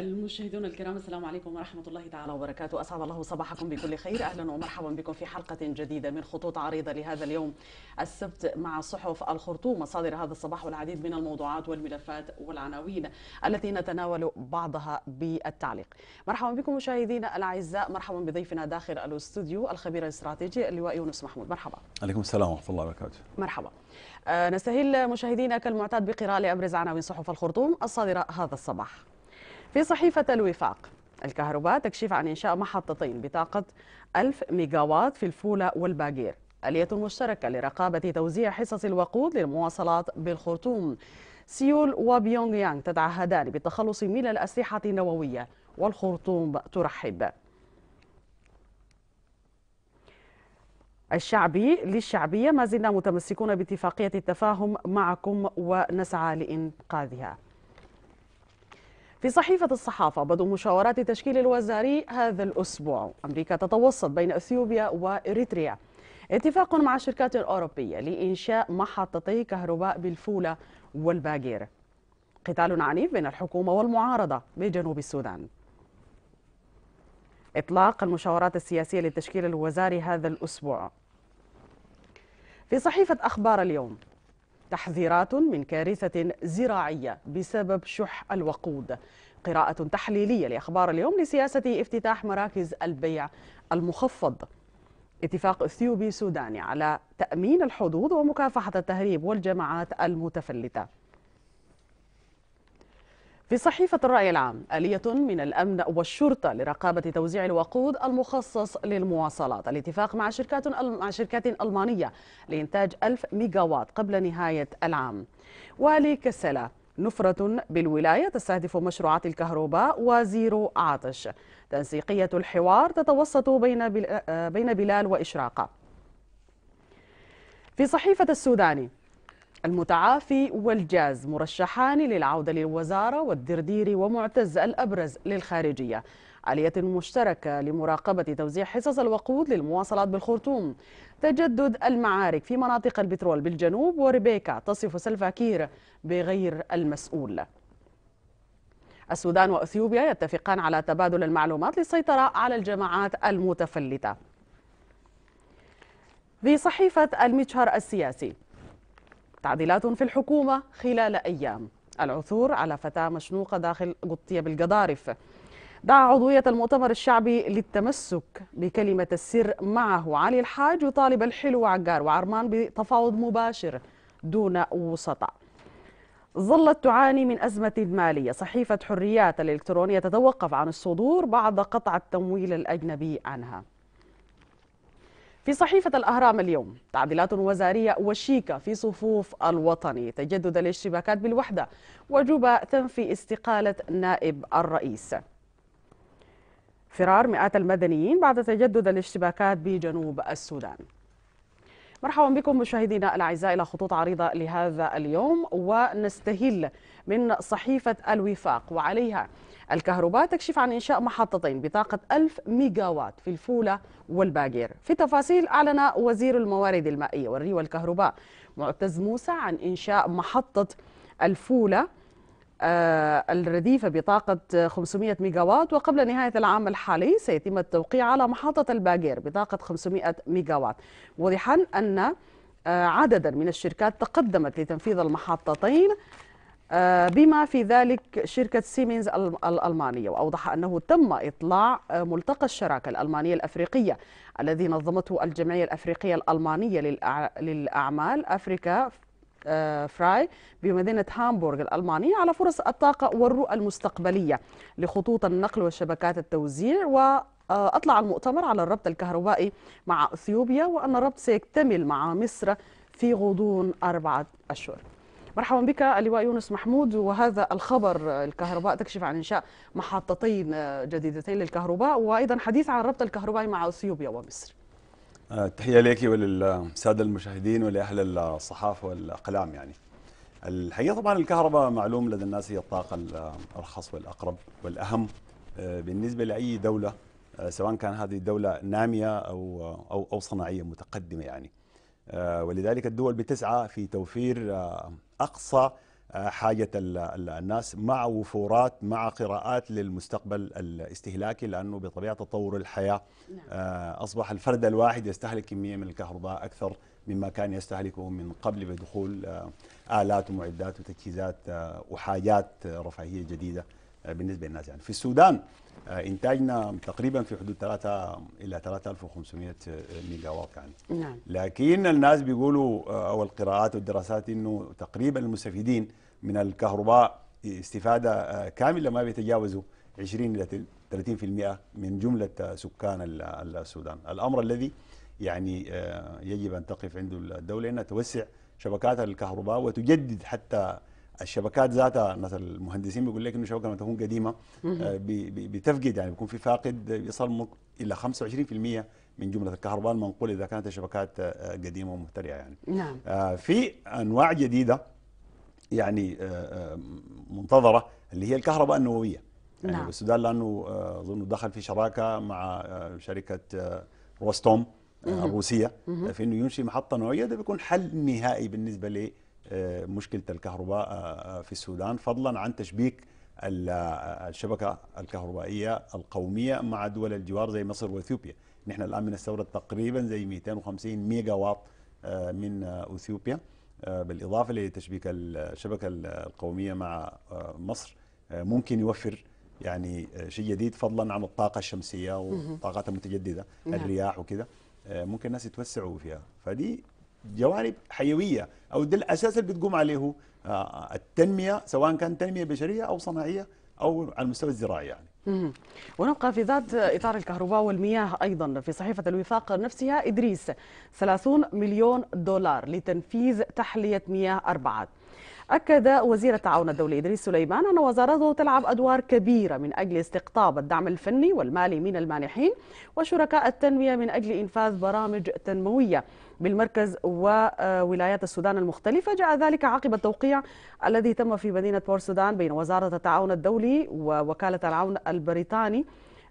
المشاهدون الكرام السلام عليكم ورحمة الله تعالى وبركاته أسعد الله صباحكم بكل خير أهلا ومرحبا بكم في حلقة جديدة من خطوط عريضة لهذا اليوم السبت مع صحف الخرطوم مصادر هذا الصباح والعديد من الموضوعات والملفات والعناوين التي نتناول بعضها بالتعليق مرحبا بكم مشاهدينا الأعزاء مرحبا بضيفنا داخل الاستوديو الخبير الاستراتيجي اللواء يونس محمود مرحبا عليكم السلام ورحمة الله وبركاته مرحبا آه، نستهل مشاهدينا كالمعتاد بقراءة لأبرز عناوين صحف الخرطوم الصادرة هذا الصباح في صحيفة الوفاق الكهرباء تكشف عن إنشاء محطتين بطاقة 1000 ميجاوات في الفولة والباقير آلية مشتركة لرقابة توزيع حصص الوقود للمواصلات بالخرطوم سيول وبيونغ يانغ تتعهدان بالتخلص من الأسلحة النووية والخرطوم ترحب الشعبي للشعبية ما زلنا متمسكون باتفاقية التفاهم معكم ونسعى لإنقاذها في صحيفة الصحافة بدو مشاورات تشكيل الوزاري هذا الأسبوع أمريكا تتوسط بين أثيوبيا وإريتريا اتفاق مع الشركات الأوروبية لإنشاء محطتي كهرباء بالفولة والباقير قتال عنيف بين الحكومة والمعارضة بجنوب السودان إطلاق المشاورات السياسية للتشكيل الوزاري هذا الأسبوع في صحيفة أخبار اليوم تحذيرات من كارثة زراعية بسبب شح الوقود قراءة تحليلية لأخبار اليوم لسياسة افتتاح مراكز البيع المخفض اتفاق اثيوبي سوداني على تأمين الحدود ومكافحة التهريب والجماعات المتفلتة في صحيفة الرأي العام آلية من الأمن والشرطة لرقابة توزيع الوقود المخصص للمواصلات الاتفاق مع شركات مع شركات ألمانية لإنتاج 1000 ميجاوات قبل نهاية العام ولكسلة نفرة بالولاية تستهدف مشروعات الكهرباء وزيرو عطش تنسيقية الحوار تتوسط بين آه، بين بلال وإشراقة في صحيفة السوداني المتعافي والجاز مرشحان للعودة للوزارة والدرديري ومعتز الأبرز للخارجية آلية مشتركة لمراقبة توزيع حصص الوقود للمواصلات بالخرطوم تجدد المعارك في مناطق البترول بالجنوب وريبيكا تصف سلفاكير بغير المسؤول السودان وأثيوبيا يتفقان على تبادل المعلومات للسيطرة على الجماعات المتفلتة في صحيفة المجهر السياسي تعديلات في الحكومة خلال أيام العثور على فتاة مشنوقة داخل قطية بالقضارف دعا عضوية المؤتمر الشعبي للتمسك بكلمة السر معه علي الحاج وطالب الحلو عقار وعرمان بتفاوض مباشر دون وسطة ظلت تعاني من أزمة مالية صحيفة حريات الإلكترونية تتوقف عن الصدور بعد قطع التمويل الأجنبي عنها في صحيفة الأهرام اليوم تعديلات وزارية وشيكة في صفوف الوطني تجدد الاشتباكات بالوحدة وجوبة تنفي استقالة نائب الرئيس فرار مئات المدنيين بعد تجدد الاشتباكات بجنوب السودان مرحبا بكم مشاهدينا الاعزاء الى خطوط عريضه لهذا اليوم ونستهل من صحيفه الوفاق وعليها الكهرباء تكشف عن إنشاء محطتين بطاقة 1000 ميجاوات في الفولة والباقير في تفاصيل أعلن وزير الموارد المائية والري والكهرباء معتز موسى عن إنشاء محطة الفولة آه، الرديفة بطاقة 500 ميجاوات وقبل نهاية العام الحالي سيتم التوقيع على محطة الباقير بطاقة 500 ميجاوات موضحا أن آه، عددا من الشركات تقدمت لتنفيذ المحطتين آه، بما في ذلك شركة سيمنز الألمانية وأوضح أنه تم إطلاع آه، ملتقى الشراكة الألمانية الأفريقية الذي نظمته الجمعية الأفريقية الألمانية للأعمال أفريكا آه، فراي بمدينة هامبورغ الألمانية على فرص الطاقة والرؤى المستقبلية لخطوط النقل وشبكات التوزيع و أطلع المؤتمر على الربط الكهربائي مع أثيوبيا وأن الربط سيكتمل مع مصر في غضون أربعة أشهر مرحبا بك اللواء يونس محمود وهذا الخبر الكهرباء تكشف عن انشاء محطتين جديدتين للكهرباء وايضا حديث عن الربط الكهربائي مع اثيوبيا ومصر. آه، تحيه لك وللساده المشاهدين ولاهل الصحافه والاقلام يعني. الحقيقه طبعا الكهرباء معلوم لدى الناس هي الطاقه الارخص والاقرب والاهم آه، بالنسبه لاي دوله آه، سواء كان هذه الدوله ناميه او او او صناعيه متقدمه يعني. آه، ولذلك الدول بتسعى في توفير آه، أقصى آه، حاجة الناس مع وفورات مع قراءات للمستقبل الاستهلاكي لأنه بطبيعة تطور الحياة نعم. أصبح الفرد الواحد يستهلك كمية من الكهرباء أكثر مما كان يستهلكه من قبل بدخول آلات ومعدات وتجهيزات وحاجات رفاهية جديدة آه، بالنسبه للناس يعني في السودان آه، انتاجنا تقريبا في حدود 3 الى 3500 ميجا واط يعني نعم. لكن الناس بيقولوا آه، او القراءات والدراسات انه تقريبا المستفيدين من الكهرباء استفاده كامله ما بيتجاوزوا 20 الى 30% من جمله سكان السودان الامر الذي يعني يجب ان تقف عنده الدوله انها توسع شبكات الكهرباء وتجدد حتى الشبكات ذاتها مثلا المهندسين بيقول لك انه الشبكه لما تكون قديمه آه، بتفقد يعني بيكون في فاقد يصل الى 25% من جمله الكهرباء المنقوله اذا كانت الشبكات آه، قديمه ومهترئه يعني. نعم. آه، في انواع جديده يعني منتظره اللي هي الكهرباء النوويه. يعني نعم. السودان لانه اظن دخل في شراكه مع شركه روستوم الروسيه في انه ينشئ محطه نوويه ده بيكون حل نهائي بالنسبه مشكله الكهرباء آه، آه، في السودان فضلا عن تشبيك آه، الشبكه الكهربائيه القوميه مع دول الجوار زي مصر واثيوبيا نحن الان من الثوره تقريبا زي 250 ميجا واط من اثيوبيا بالاضافه لتشبيك الشبكه القوميه مع مصر ممكن يوفر يعني شيء جديد فضلا عن الطاقه الشمسيه والطاقات المتجدده نعم. الرياح وكذا ممكن الناس يتوسعوا فيها فدي جوانب حيويه او ده الاساس اللي بتقوم عليه آه، آه، التنميه سواء كان تنميه بشريه او صناعيه او على المستوى الزراعي يعني ونبقى في ذات إطار الكهرباء والمياه أيضا في صحيفة الوفاق نفسها إدريس 30 مليون دولار لتنفيذ تحلية مياه أربعات أكد وزير التعاون الدولي إدريس سليمان أن وزارته تلعب أدوار كبيرة من أجل استقطاب الدعم الفني والمالي من المانحين وشركاء التنمية من أجل إنفاذ برامج تنموية بالمركز وولايات السودان المختلفة جاء ذلك عقب التوقيع الذي تم في مدينة بور سودان بين وزارة التعاون الدولي ووكالة العون البريطاني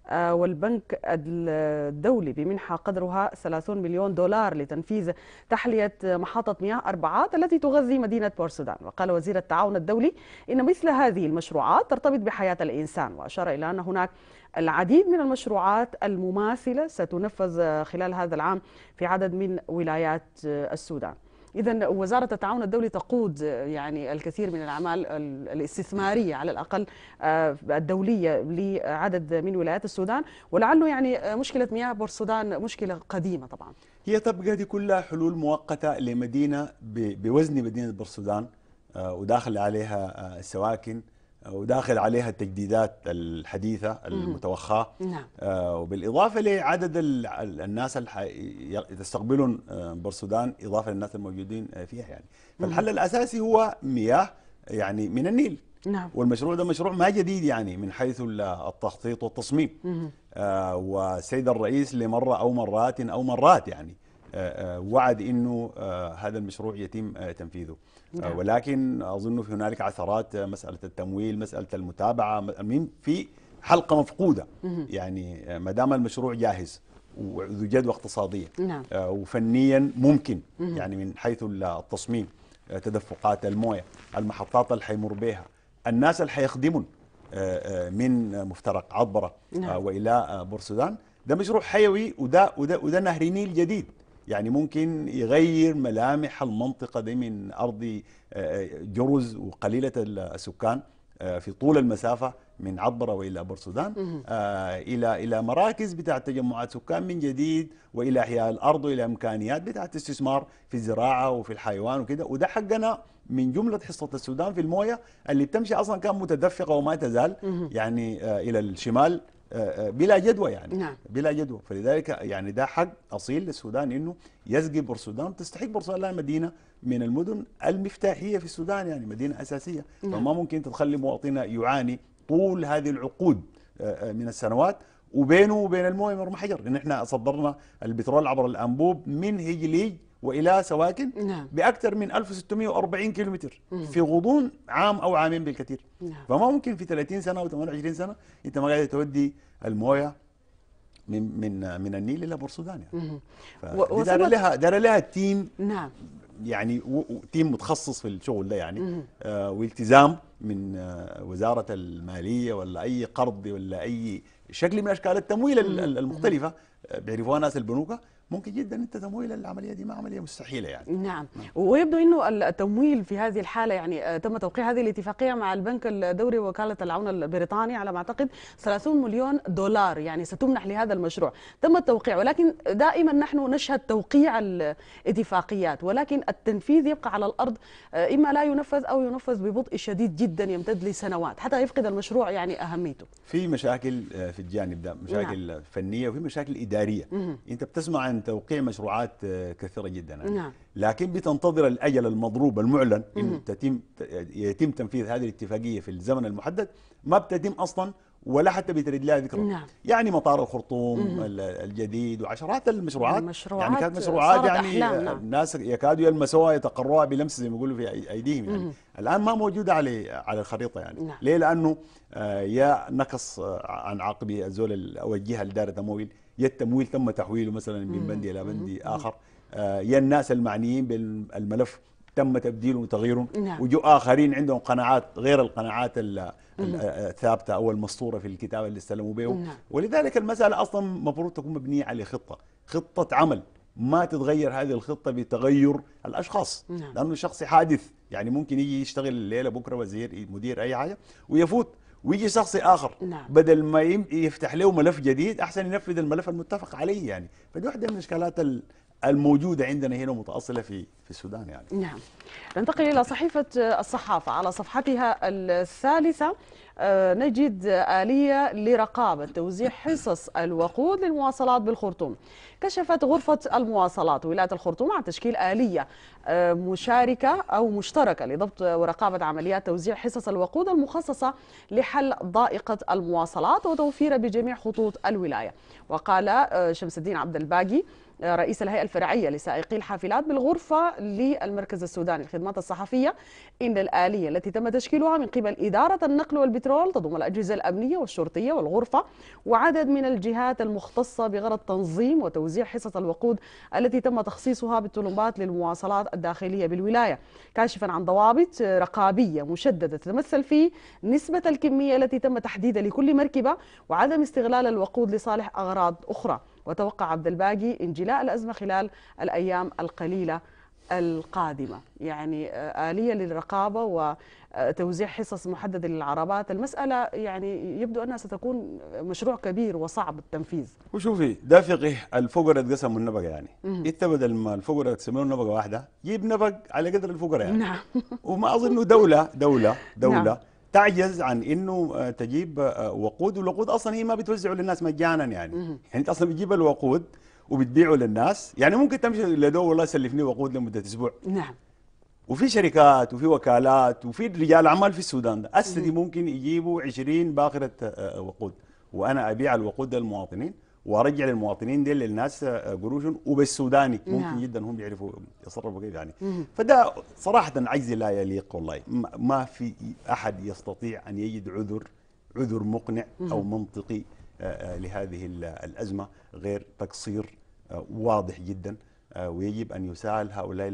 آه، والبنك الدولي بمنحة قدرها 30 مليون دولار لتنفيذ تحلية محطة مياه أربعات التي تغذي مدينة بورسودان وقال وزير التعاون الدولي إن مثل هذه المشروعات ترتبط بحياة الإنسان وأشار إلى أن هناك العديد من المشروعات المماثلة ستنفذ خلال هذا العام في عدد من ولايات السودان إذا وزارة التعاون الدولي تقود آه، يعني الكثير من الأعمال الاستثمارية على الأقل آه، الدولية لعدد من ولايات السودان ولعله يعني آه، مشكلة مياه بور السودان مشكلة قديمة طبعا هي تبقى دي كلها حلول مؤقتة لمدينة بوزن مدينة بور السودان وداخل عليها السواكن وداخل عليها التجديدات الحديثة المتوخاة نعم. آه، وبالإضافة لعدد الناس اللي يستقبلون آه، برسودان إضافة للناس الموجودين آه، فيها يعني فالحل مم. الأساسي هو مياه يعني من النيل نعم. والمشروع ده مشروع ما جديد يعني من حيث التخطيط والتصميم آه والسيد الرئيس لمرة أو مرات أو مرات يعني آه وعد أنه هذا المشروع يتم تنفيذه نعم. آه، ولكن اظن في هنالك عثرات آه، مساله التمويل مساله المتابعه المهم في حلقه مفقوده مم. يعني آه، ما دام المشروع جاهز وذو جدوى اقتصاديه نعم. وفنيا ممكن مم. يعني من حيث التصميم تدفقات المويه المحطات اللي حيمر بها الناس اللي حيخدمون من مفترق عطبره نعم. والى بورسودان ده مشروع حيوي وده وده وده نهر النيل جديد يعني ممكن يغير ملامح المنطقة دي من أرض آه، جرز وقليلة السكان آه، في طول المسافة من عبرة وإلى برسودان آه، إلى إلى مراكز بتاعة تجمعات سكان من جديد وإلى إحياء الأرض وإلى إمكانيات بتاعة استثمار في الزراعة وفي الحيوان وكده وده حقنا من جملة حصة السودان في الموية اللي بتمشي أصلا كان متدفقة وما تزال يعني إلى الشمال آه، آه، بلا جدوى يعني نعم. بلا جدوى فلذلك يعني ده حق اصيل للسودان انه يسقي بورسودان تستحق بورسودان لها مدينه من المدن المفتاحيه في السودان يعني مدينه اساسيه نعم. فما ممكن تخلي مواطنها يعاني طول هذه العقود آه، من السنوات وبينه وبين المويه مرمى حجر لان احنا صدرنا البترول عبر الانبوب من هجليج والى سواكن نعم. باكثر من 1640 كيلومتر في غضون عام او عامين بالكثير نعم. فما ممكن في 30 سنه او 28 سنه انت ما قاعد تودي المويه من من من النيل الى بورسودان يعني دار لها دار لها تيم نعم يعني تيم متخصص في الشغل ده يعني آه والتزام من آه وزاره الماليه ولا اي قرض ولا اي شكل من اشكال التمويل مم. المختلفه آه، بيعرفوها ناس البنوك ممكن جدا انت تمويل العمليه دي ما عمليه مستحيله يعني نعم, نعم. ويبدو انه التمويل في هذه الحاله يعني آه، تم توقيع هذه الاتفاقيه مع البنك الدوري وكاله العون البريطاني على ما اعتقد 30 مليون دولار يعني ستمنح لهذا المشروع تم التوقيع ولكن دائما نحن نشهد توقيع الاتفاقيات ولكن التنفيذ يبقى على الارض آه، اما لا ينفذ او ينفذ ببطء شديد جدا يمتد لسنوات حتى يفقد المشروع يعني اهميته في مشاكل آه، في الجانب ده مشاكل نعم. فنيه وفي مشاكل اداريه مه. انت بتسمع عن توقيع مشروعات آه، كثيرة جدا يعني. نعم. لكن بتنتظر الأجل المضروب المعلن إن تتم يتم تنفيذ هذه الاتفاقية في الزمن المحدد ما بتتم أصلا ولا حتى بترد لها ذكرى نعم. يعني مطار الخرطوم مم. الجديد وعشرات المشروعات المشروعات يعني كانت مشروعات يعني نعم. الناس يكادوا يلمسوها يتقروها بلمسه زي ما يقولوا في ايديهم يعني مم. الان ما موجوده على على الخريطه يعني نعم. ليه لانه آه، يا نقص آه، عن عقبي الزول او الجهه اللي داره يا التمويل تم تحويله مثلا من بند الى بند اخر آه، يا الناس المعنيين بالملف تم تبديله وتغييره نعم. وجو اخرين عندهم قناعات غير القناعات الثابته او المسطوره في الكتاب اللي استلموا به نعم. ولذلك المساله اصلا المفروض تكون مبنيه على خطه خطه عمل ما تتغير هذه الخطه بتغير الاشخاص نعم. لانه الشخص حادث يعني ممكن يجي يشتغل الليله بكره وزير مدير اي حاجه ويفوت ويجي شخص اخر نعم. بدل ما يفتح له ملف جديد احسن ينفذ الملف المتفق عليه يعني فدي واحده من الاشكالات الموجوده عندنا هنا متاصله في في السودان يعني نعم ننتقل الى صحيفه الصحافه على صفحتها الثالثه آه، نجد آلية لرقابة توزيع حصص الوقود للمواصلات بالخرطوم كشفت غرفة المواصلات ولاية الخرطوم عن تشكيل آلية آه، مشاركة أو مشتركة لضبط ورقابة عمليات توزيع حصص الوقود المخصصة لحل ضائقة المواصلات وتوفيرها بجميع خطوط الولاية وقال آه، شمس الدين عبد الباقي رئيس الهيئة الفرعية لسائقي الحافلات بالغرفة للمركز السوداني للخدمات الصحفية إن الآلية التي تم تشكيلها من قبل إدارة النقل والبترول تضم الأجهزة الأمنية والشرطية والغرفة وعدد من الجهات المختصة بغرض تنظيم وتوزيع حصص الوقود التي تم تخصيصها بالطلبات للمواصلات الداخلية بالولاية كاشفا عن ضوابط رقابية مشددة تتمثل في نسبة الكمية التي تم تحديدها لكل مركبة وعدم استغلال الوقود لصالح أغراض أخرى وتوقع عبد الباقي انجلاء الأزمة خلال الأيام القليلة القادمة يعني آه، آلية للرقابة وتوزيع حصص محددة للعربات المسألة يعني يبدو أنها ستكون مشروع كبير وصعب التنفيذ وشوفي ده فقه الفقراء اتقسموا النبقة يعني انت بدل ما الفقراء يقسموا نبقة واحدة جيب نبق على قدر الفقراء يعني نعم وما أظن دولة دولة دولة نعم. تعجز عن انه آه، تجيب آه، وقود والوقود اصلا هي ما بتوزعه للناس مجانا يعني يعني انت اصلا بتجيب الوقود وبتبيعه للناس يعني ممكن تمشي لدور والله سلفني وقود لمده اسبوع نعم وفي شركات وفي وكالات وفي رجال اعمال في السودان ده ممكن يجيبوا 20 باخره آه، وقود وانا ابيع الوقود للمواطنين وارجع للمواطنين دي للناس آه، قروشهم وبالسوداني نعم. ممكن جدا هم يعرفوا يتصرفوا كيف يعني فده صراحه عجز لا يليق والله ما في احد يستطيع ان يجد عذر عذر مقنع مم. او منطقي آه، آه، لهذه الازمه غير تقصير واضح جدا ويجب ان يسال هؤلاء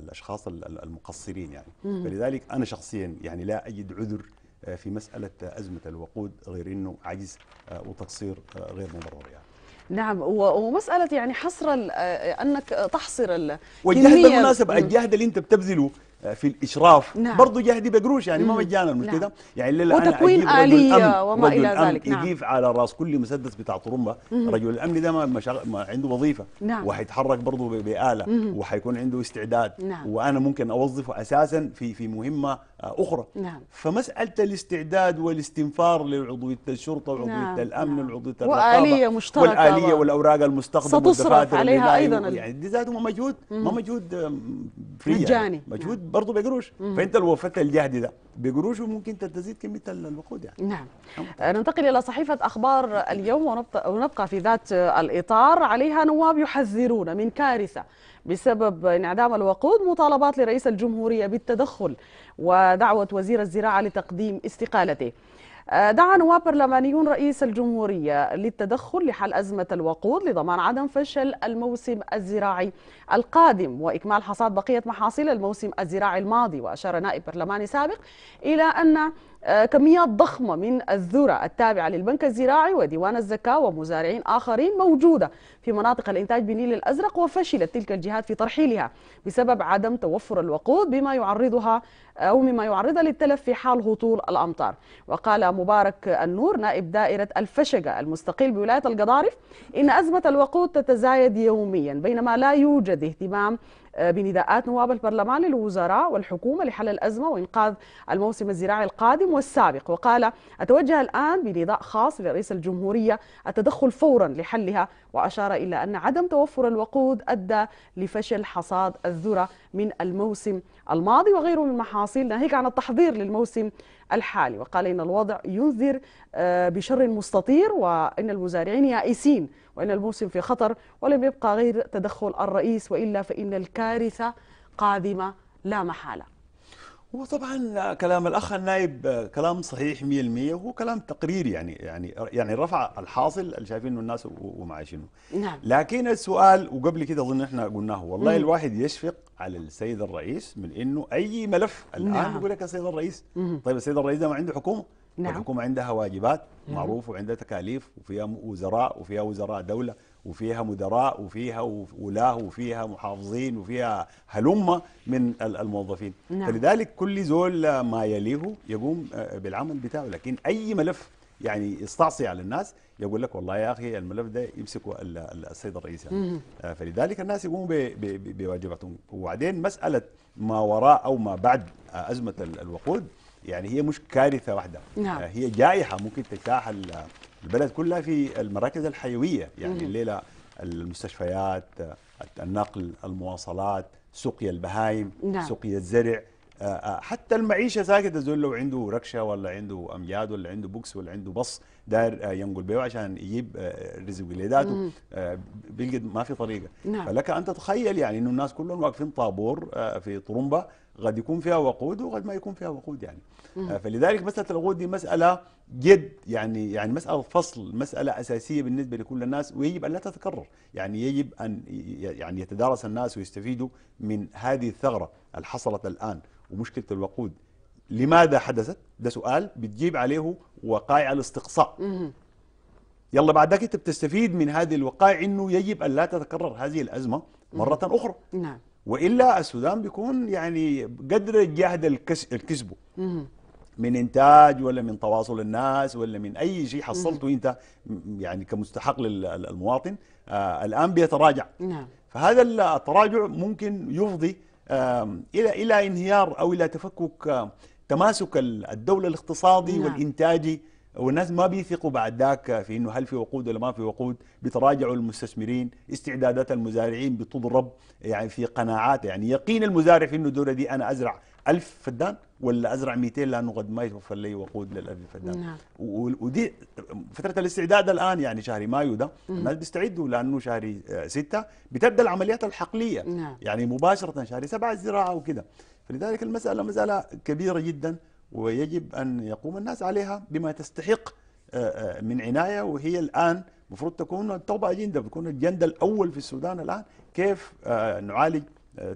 الاشخاص المقصرين يعني فلذلك انا شخصيا يعني لا اجد عذر آه، في مسألة أزمة الوقود غير أنه عجز آه، وتقصير آه، غير مبرر يعني نعم ومسألة يعني حصر أنك تحصر الكمية والجهد بالمناسبة الجهد اللي أنت بتبذله آه، في الاشراف نعم. برضه جهدي بقروش يعني ما مجانا المشكله نعم. يعني الليله وتكوين انا اجيب رجل الامن وما رجل الى ذلك نعم. يجيب على راس كل مسدس بتاع طرمبه رجل الامن ده ما, ما عنده وظيفه نعم. وحيتحرك برضه باله وحيكون عنده استعداد نعم. وانا ممكن اوظفه اساسا في في مهمه آه، اخرى نعم. فمساله الاستعداد والاستنفار لعضويه الشرطه وعضويه نعم. الامن نعم. وعضويه الرقابه والاليه مشتركه والاليه والاوراق المستخدمه والدفاتر عليها ايضا يعني دي ذاته مجهود ما مجهود فري مجاني مجهود برضه بقروش فانت لو وفرت الجهد ده بقروش وممكن تزيد كميه الوقود يعني نعم, نعم. آه، ننتقل الى صحيفه اخبار اليوم ونبقى في ذات الاطار عليها نواب يحذرون من كارثه بسبب انعدام الوقود مطالبات لرئيس الجمهوريه بالتدخل ودعوه وزير الزراعه لتقديم استقالته آه، دعا نواب برلمانيون رئيس الجمهورية للتدخل لحل أزمة الوقود لضمان عدم فشل الموسم الزراعي القادم وإكمال حصاد بقية محاصيل الموسم الزراعي الماضي وأشار نائب برلماني سابق إلى أن آه، كميات ضخمة من الذرة التابعة للبنك الزراعي وديوان الزكاة ومزارعين آخرين موجودة في مناطق الإنتاج بنيل الأزرق وفشلت تلك الجهات في ترحيلها بسبب عدم توفر الوقود بما يعرضها أو مما يعرضها للتلف في حال هطول الأمطار وقال مبارك النور نائب دائرة الفشقة المستقل بولاية القضارف إن أزمة الوقود تتزايد يوميا بينما لا يوجد اهتمام آه، بنداءات نواب البرلمان للوزراء والحكومة لحل الأزمة وإنقاذ الموسم الزراعي القادم والسابق وقال أتوجه الآن بنداء خاص لرئيس الجمهورية التدخل فورا لحلها وأشار إلى أن عدم توفر الوقود أدى لفشل حصاد الذرة من الموسم الماضي وغيره من المحاصيل ناهيك عن التحضير للموسم الحالي وقال إن الوضع ينذر آه، بشر مستطير وإن المزارعين يائسين وإن الموسم في خطر ولم يبقى غير تدخل الرئيس وإلا فإن الكارثة قادمة لا محالة هو طبعا كلام الاخ النائب كلام صحيح 100% وهو كلام تقرير يعني يعني يعني رفع الحاصل اللي شايفينه الناس وما شنو نعم لكن السؤال وقبل كده اظن احنا قلناه والله مم. الواحد يشفق على السيد الرئيس من انه اي ملف الان نعم. يقول لك السيد الرئيس مم. طيب السيد الرئيس ده ما عنده حكومه نعم. الحكومه عندها واجبات نعم. معروف وعندها تكاليف وفيها وزراء وفيها وزراء دوله وفيها مدراء وفيها ولاه وفيها محافظين وفيها هلمة من الموظفين نعم. فلذلك كل زول ما يليه يقوم آه، بالعمل بتاعه لكن أي ملف يعني استعصي على الناس يقول لك والله يا اخي الملف ده يمسكه السيد الرئيس يعني آه، فلذلك الناس يقوموا بواجباتهم وبعدين مساله ما وراء او ما بعد آه، ازمه الوقود يعني هي مش كارثه واحده نعم. هي جائحه ممكن تجتاح البلد كلها في المراكز الحيوية يعني الليلة المستشفيات النقل المواصلات سقيا البهايم نعم. سقيا الزرع حتى المعيشه ساكته زول لو عنده ركشه ولا عنده امجاد ولا عنده بوكس ولا عنده بص داير آه، ينقل به عشان يجيب آه، رزق لذاته آه، بيلقى ما في طريقه نعم. فلك ان تتخيل يعني انه الناس كلهم واقفين طابور في طرمبه قد يكون فيها وقود وقد ما يكون فيها وقود يعني مم. فلذلك مساله الوقود دي مساله جد يعني يعني مساله فصل مساله اساسيه بالنسبه لكل الناس ويجب ان لا تتكرر يعني يجب ان يعني يتدارس الناس ويستفيدوا من هذه الثغره اللي حصلت الان ومشكله الوقود لماذا حدثت؟ ده سؤال بتجيب عليه وقائع الاستقصاء يلا بعد ذلك انت بتستفيد من هذه الوقائع انه يجب ان لا تتكرر هذه الازمه مره اخرى نعم والا السودان بيكون يعني قدر الجهد الكسبه من انتاج ولا من تواصل الناس ولا من اي شيء حصلته انت يعني كمستحق للمواطن آه الان بيتراجع نعم فهذا التراجع ممكن يفضي الى الى انهيار او الى تفكك تماسك الدوله الاقتصادي نعم. والانتاجي والناس ما بيثقوا بعد ذاك في انه هل في وقود ولا ما في وقود بتراجع المستثمرين استعدادات المزارعين بتضرب يعني في قناعات يعني يقين المزارع في انه الدوله دي انا ازرع ألف فدان ولا ازرع 200 لانه قد ما يتوفر لي وقود للابي فدان نعم. ودي فتره الاستعداد الان يعني شهر مايو ده الناس بيستعدوا لانه شهر 6 آه، بتبدا العمليات الحقليه نعم. يعني مباشره شهر 7 الزراعه وكده فلذلك المساله مساله كبيره جدا ويجب ان يقوم الناس عليها بما تستحق آه، آه، من عنايه وهي الان المفروض تكون التوبه اجنده بتكون الجنده الاول في السودان الان كيف نعالج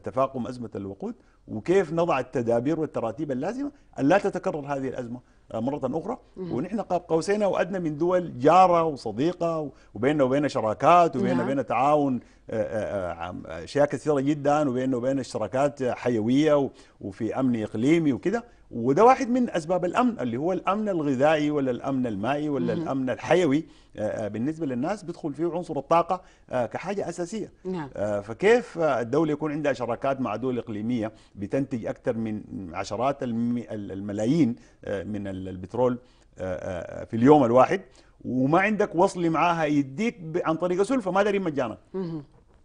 تفاقم ازمه الوقود وكيف نضع التدابير والتراتيب اللازمه الا تتكرر هذه الازمه آه، مرة أخرى ونحن قاب قوسين أو أدنى من دول جارة وصديقة وبيننا وبين شراكات وبيننا نعم. وبين تعاون آه، آه، أشياء كثيرة جدا وبيننا وبين اشتراكات حيوية وفي أمن إقليمي وكذا وده واحد من اسباب الامن اللي هو الامن الغذائي ولا الامن المائي ولا مم. الامن الحيوي آه، آه، بالنسبه للناس بيدخل فيه عنصر الطاقه آه، كحاجه اساسيه نعم. فكيف الدوله يكون عندها شراكات مع دول اقليميه بتنتج اكثر من عشرات الملايين من البترول في اليوم الواحد وما عندك وصل معاها يديك عن طريق سلفه ما دارين مجانا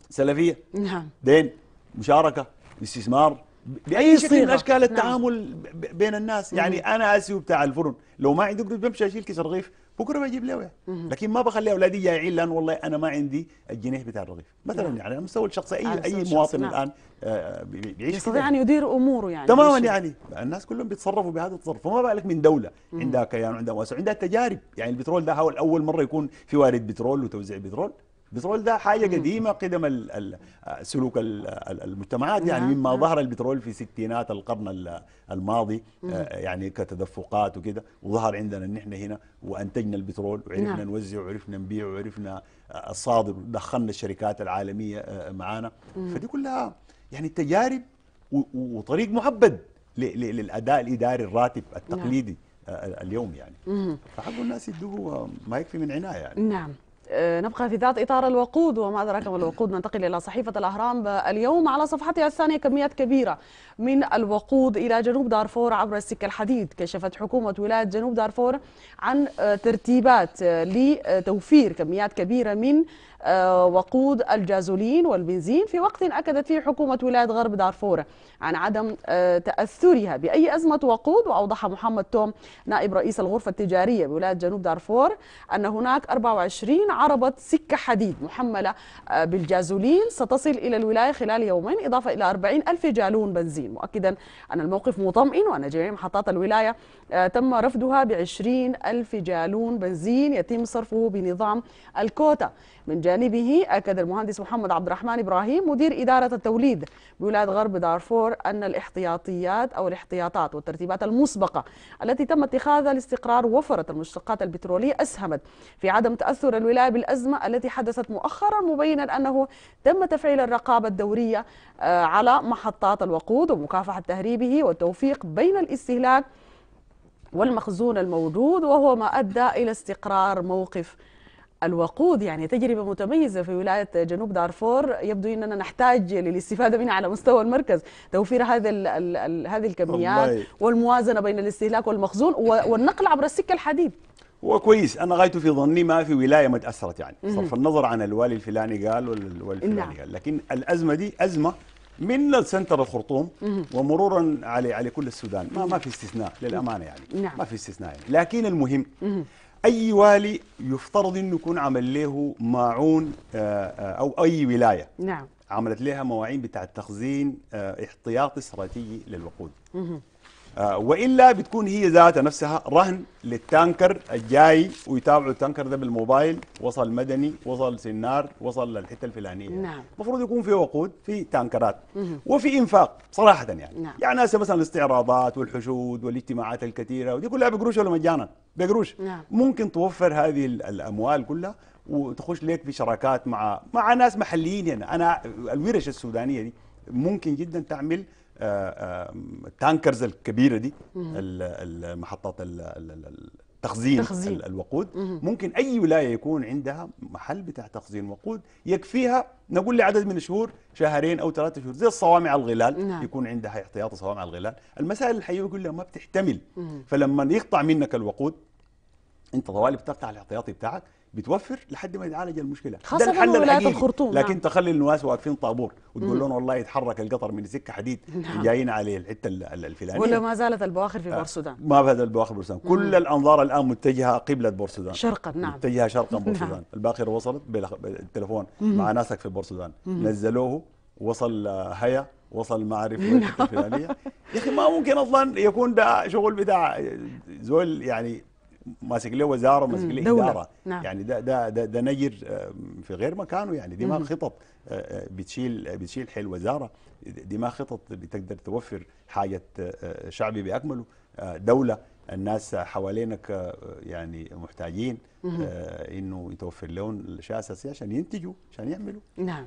سلفيه نعم دين مشاركه استثمار باي شكل من اشكال نعم. التعامل نعم. بين الناس يعني مم. انا اسيو بتاع الفرن لو ما عندي قدر بمشي اشيل كيس رغيف بكره بجيب له لكن ما بخلي اولادي جايعين لان والله انا ما عندي الجنيه بتاع الرغيف مثلا نعم. يعني على مستوى الشخص اي اي مواطن نعم. الان آه، بيعيش يستطيع ان يدير اموره يعني تماما يعني الناس كلهم بيتصرفوا بهذا التصرف فما بالك من دوله مم. عندها كيان وعندها واسع عندها تجارب يعني البترول ده هو اول مره يكون في وارد بترول وتوزيع بترول البترول ده حاجه قديمه قدم سلوك المجتمعات يعني نعم، مما نعم. ظهر البترول في ستينات القرن الماضي آه، يعني كتدفقات وكده وظهر عندنا ان احنا هنا وانتجنا البترول وعرفنا نعم. نوزع وعرفنا نبيع وعرفنا الصادر دخلنا الشركات العالميه آه، آه، معانا فدي كلها يعني تجارب وطريق معبد للاداء الاداري الراتب التقليدي اليوم يعني فحق الناس يدوه ما يكفي من عنايه يعني نعم آه، نبقى في ذات إطار الوقود وما أدراك ما الوقود ننتقل إلى صحيفة الأهرام اليوم على صفحتها الثانية كميات كبيرة من الوقود إلى جنوب دارفور عبر السكة الحديد كشفت حكومة ولاية جنوب دارفور عن آه، ترتيبات آه، لتوفير كميات كبيرة من آه، وقود الجازولين والبنزين في وقت أكدت فيه حكومة ولاية غرب دارفور عن عدم آه، تأثرها بأي أزمة وقود وأوضح محمد توم نائب رئيس الغرفة التجارية بولاية جنوب دارفور أن هناك 24 عربة سكة حديد محملة آه، بالجازولين ستصل إلى الولاية خلال يومين إضافة إلى 40 ألف جالون بنزين مؤكدا أن الموقف مطمئن وأن جميع محطات الولاية تم رفدها ب 20 ألف جالون بنزين يتم صرفه بنظام الكوتا من جانبه أكد المهندس محمد عبد الرحمن إبراهيم مدير إدارة التوليد بولاية غرب دارفور أن الاحتياطيات أو الاحتياطات والترتيبات المسبقة التي تم اتخاذها لاستقرار وفرة المشتقات البترولية أسهمت في عدم تأثر الولاية بالأزمة التي حدثت مؤخرا مبينا أنه تم تفعيل الرقابة الدورية آه، على محطات الوقود ومكافحة تهريبه والتوفيق بين الاستهلاك والمخزون الموجود وهو ما أدى إلى استقرار موقف الوقود يعني تجربة متميزة في ولاية جنوب دارفور يبدو أننا نحتاج للاستفادة منها على مستوى المركز توفير هذا الـ الـ الـ هذه الكميات والموازنة بين الاستهلاك والمخزون والنقل عبر السكة الحديد هو كويس انا غايته في ظني ما في ولايه ما تاثرت يعني صرف النظر عن الوالي الفلاني قال والفلاني الفلاني قال نعم. لكن الازمه دي ازمه من سنتر الخرطوم ومرورا على على كل السودان ما ما في استثناء للامانه يعني نعم. ما في استثناء يعني. لكن المهم اي والي يفترض انه يكون عمل له ماعون آه، آه، او اي ولايه نعم عملت لها مواعين بتاع تخزين آه، احتياطي استراتيجي للوقود آه، والا بتكون هي ذاتها نفسها رهن للتانكر الجاي ويتابعوا التانكر ده بالموبايل وصل مدني وصل سنار وصل للحته الفلانيه نعم المفروض يكون في وقود في تانكرات وفي انفاق صراحه يعني نعم. يعني هسه مثلا الاستعراضات والحشود والاجتماعات الكثيره ودي كلها بقروش ولا مجانا بقروش نعم. ممكن توفر هذه الاموال كلها وتخش لك في شراكات مع مع ناس محليين هنا يعني انا الورش السودانيه دي ممكن جدا تعمل آه، آه، التانكرز الكبيره دي المحطات تخزين, تخزين. الوقود ممكن اي ولايه يكون عندها محل بتاع تخزين وقود يكفيها نقول لعدد من الشهور شهرين او ثلاثة شهور زي الصوامع الغلال نعم. يكون عندها احتياط صوامع الغلال المسائل الحيويه كلها ما بتحتمل فلما يقطع منك الوقود انت طوالي بتقطع الاحتياطي بتاعك بتوفر لحد ما يتعالج المشكله خاصة ده الحل الحقيقي الخرطوم نعم. لكن نعم. تخلي الناس واقفين طابور وتقول لهم والله يتحرك القطر من سكه حديد نعم. جايين عليه الحته الفلانيه ولا ما زالت البواخر في آه، بورسودان ما زالت البواخر بورسودان كل الانظار الان متجهه قبله بورسودان شرقا نعم متجهه شرقا بورسودان نعم. الباخره وصلت بالتليفون مع ناسك في بورسودان نزلوه وصل هيا وصل ما اعرف نعم. الفلانيه يا اخي ما ممكن اصلا يكون ده شغل بتاع زول يعني ماسك له وزاره ماسك له اداره نعم. يعني ده ده ده, ده نجر آه، في غير مكانه يعني دي ما خطط آه، آه، بتشيل بتشيل حيل وزاره دي ما خطط بتقدر توفر حاجه شعبي باكمله دوله الناس حوالينك يعني محتاجين انه يتوفر لهم الاشياء الاساسيه عشان ينتجوا عشان يعملوا نعم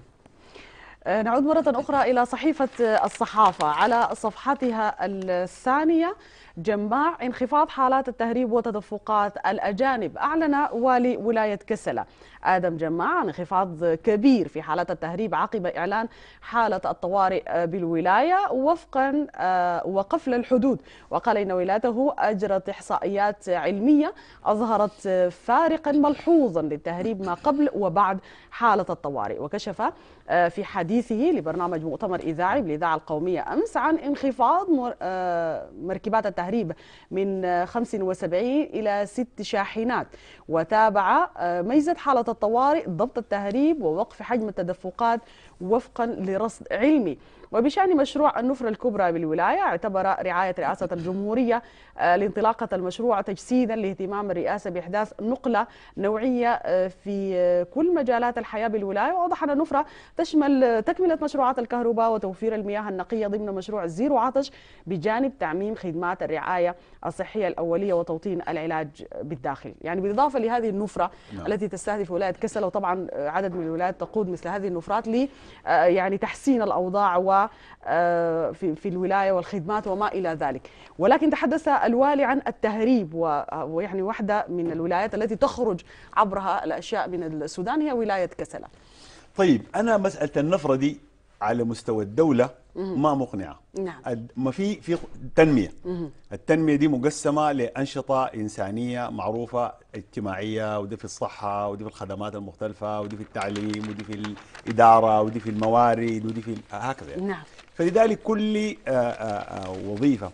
آه، نعود مرة أخرى إلى صحيفة الصحافة على صفحتها الثانية جماع انخفاض حالات التهريب وتدفقات الأجانب أعلن والي ولاية كسلة آدم جماع انخفاض كبير في حالات التهريب عقب إعلان حالة الطوارئ بالولاية وفقا آه، وقفل الحدود وقال إن ولايته أجرت إحصائيات علمية أظهرت فارقا ملحوظا للتهريب ما قبل وبعد حالة الطوارئ وكشف آه، في حديثه لبرنامج مؤتمر إذاعي بالإذاعة القومية أمس عن انخفاض آه، مركبات التهريب من 75 آه، إلى 6 شاحنات وتابع ميزة حالة الطوارئ ضبط التهريب ووقف حجم التدفقات وفقا لرصد علمي وبشأن مشروع النفرة الكبرى بالولاية اعتبر رعاية رئاسة الجمهورية آه، لانطلاقة المشروع تجسيدا لاهتمام الرئاسة بإحداث نقلة نوعية آه، في آه، كل مجالات الحياة بالولاية وأوضح أن النفرة تشمل تكملة مشروعات الكهرباء وتوفير المياه النقية ضمن مشروع زيرو عطش بجانب تعميم خدمات الرعاية الصحية الأولية وتوطين العلاج بالداخل يعني بالإضافة لهذه النفرة نعم. التي تستهدف ولاية كسل وطبعا عدد من الولايات تقود مثل هذه النفرات ل يعني تحسين الأوضاع و آه، في في الولايه والخدمات وما الى ذلك ولكن تحدث الوالي عن التهريب ويعني واحده من الولايات التي تخرج عبرها الاشياء من السودان هي ولايه كسلا طيب انا مساله النفره دي على مستوى الدوله ما مقنعه نعم ما في في تنميه التنميه دي مقسمه لانشطه انسانيه معروفه اجتماعيه ودي في الصحه ودي في الخدمات المختلفه ودي في التعليم ودي في الاداره ودي في الموارد ودي في هكذا يعني. نعم فلذلك كل وظيفه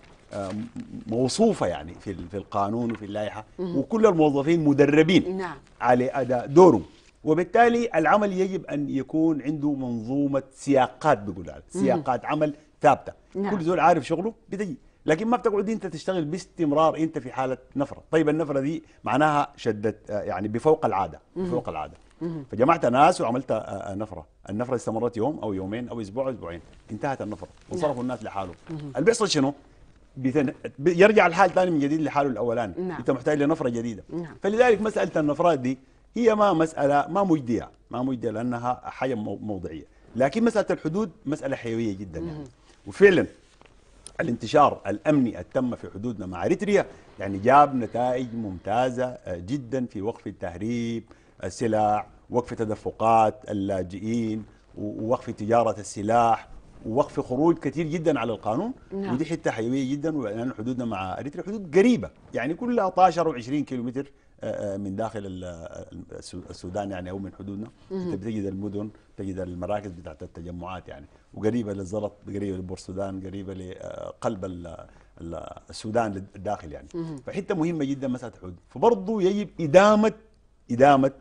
موصوفه يعني في القانون وفي اللائحه وكل الموظفين مدربين نعم. على اداء دورهم وبالتالي العمل يجب أن يكون عنده منظومة سياقات بقولها سياقات عمل ثابتة نعم. كل زول عارف شغله بتجي لكن ما بتقعد انت تشتغل باستمرار انت في حاله نفره طيب النفره دي معناها شدت آه، يعني بفوق العاده بفوق العاده فجمعت ناس وعملت آه، آه، نفره النفره استمرت يوم او يومين او اسبوع او اسبوعين انتهت النفره نعم. وصرفوا الناس لحالهم اللي بيحصل شنو بيتن... بيرجع الحال ثاني من جديد لحاله الاولاني نعم. انت محتاج لنفره جديده نعم. فلذلك مساله النفرات دي هي ما مسألة ما مجدية ما مجدية لأنها حاجة موضعية لكن مسألة الحدود مسألة حيوية جدا يعني وفعلا الانتشار الأمني التم في حدودنا مع إريتريا يعني جاب نتائج ممتازة آه، جدا في وقف التهريب السلع آه، وقف تدفقات اللاجئين ووقف تجارة السلاح ووقف خروج كثير جدا على القانون نعم. ودي حته حيويه جدا ولان حدودنا مع اريتريا حدود قريبه يعني كلها 12 و20 كيلومتر آه، آه، من داخل السودان يعني او من حدودنا انت بتجد المدن تجد المراكز بتاعت التجمعات يعني وقريبه للزلط قريبه لبور السودان قريبه لقلب آه، السودان الداخل يعني فحته مهمه جدا مساله الحدود فبرضه يجب ادامه إدامة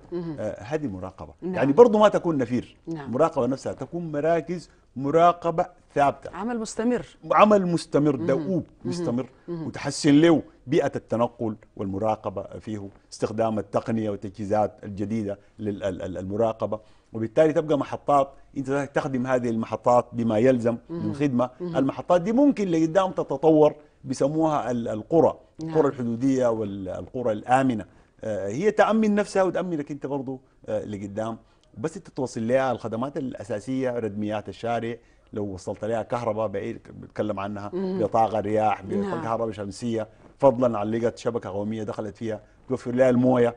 هذه المراقبة نعم. يعني برضو ما تكون نفير نعم. مراقبة نفسها تكون مراكز مراقبة ثابتة عمل مستمر عمل مستمر دؤوب مستمر مم. وتحسن له بيئة التنقل والمراقبة فيه استخدام التقنية والتجهيزات الجديدة للمراقبة وبالتالي تبقى محطات انت تخدم هذه المحطات بما يلزم من خدمه المحطات دي ممكن لقدام تتطور بيسموها القرى نعم. القرى الحدوديه والقرى الامنه آه، هي تامن نفسها وتامنك انت برضه آه، لقدام بس انت توصل لها الخدمات الاساسيه ردميات الشارع لو وصلت لها كهرباء بعيد بتكلم عنها بطاقه رياح نعم. بكهرباء شمسيه فضلا عن جت شبكة قومية دخلت فيها توفر لها الموية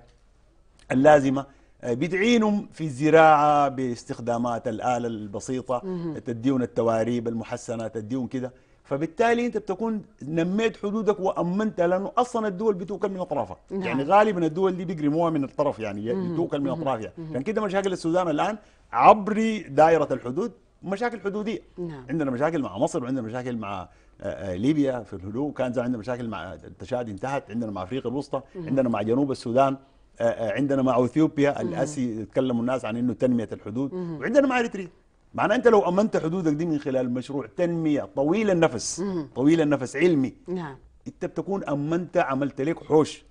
اللازمة آه، بتعينهم في الزراعة باستخدامات الآلة البسيطة تديون التواريب المحسنة تديون كده فبالتالي انت بتكون نميت حدودك وامنت لانه اصلا الدول بتوكل من اطرافها نعم. يعني غالبا الدول دي بيجرموها من الطرف يعني بتوكل من اطرافها عشان يعني كده مشاكل السودان الان عبر دائره الحدود مشاكل حدوديه نعم. عندنا مشاكل مع مصر وعندنا مشاكل مع آه، آه، ليبيا في الهدوء كان عندنا مشاكل مع التشاد انتهت عندنا مع افريقيا الوسطى نعم. عندنا مع جنوب السودان آه، عندنا مع اثيوبيا نعم. الاسي يتكلموا الناس عن انه تنميه الحدود وعندنا مع اريتريا معناه انت لو امنت حدودك دي من خلال مشروع تنميه طويل النفس طويل النفس علمي نعم انت بتكون امنت عملت لك حوش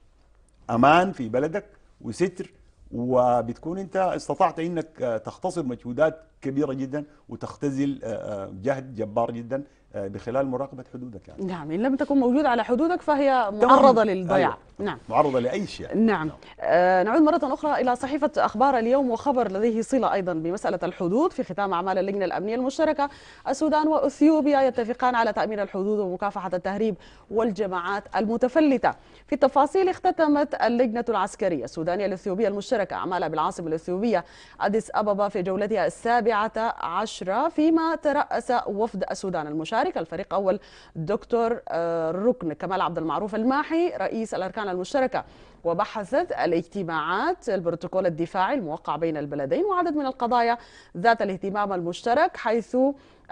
امان في بلدك وستر وبتكون انت استطعت انك آه، تختصر مجهودات كبيره جدا وتختزل آه، آه، جهد جبار جدا بخلال مراقبه حدودك يعني نعم ان لم تكن موجوده على حدودك فهي معرضه أيوة. للضياع أيوة. نعم معرضه لاي شيء نعم, نعم. آه نعود مره اخرى الى صحيفه اخبار اليوم وخبر لديه صله ايضا بمساله الحدود في ختام اعمال اللجنه الامنيه المشتركه السودان واثيوبيا يتفقان على تامين الحدود ومكافحه التهريب والجماعات المتفلته في التفاصيل اختتمت اللجنه العسكريه السودانيه الاثيوبيه المشتركه اعمالها بالعاصمه الاثيوبيه اديس ابابا في جولتها السابعه عشره فيما تراس وفد السودان المشارك المشاركة الفريق أول دكتور آه، ركن كمال عبد المعروف الماحي رئيس الأركان المشتركة وبحثت الاجتماعات البروتوكول الدفاعي الموقع بين البلدين وعدد من القضايا ذات الاهتمام المشترك حيث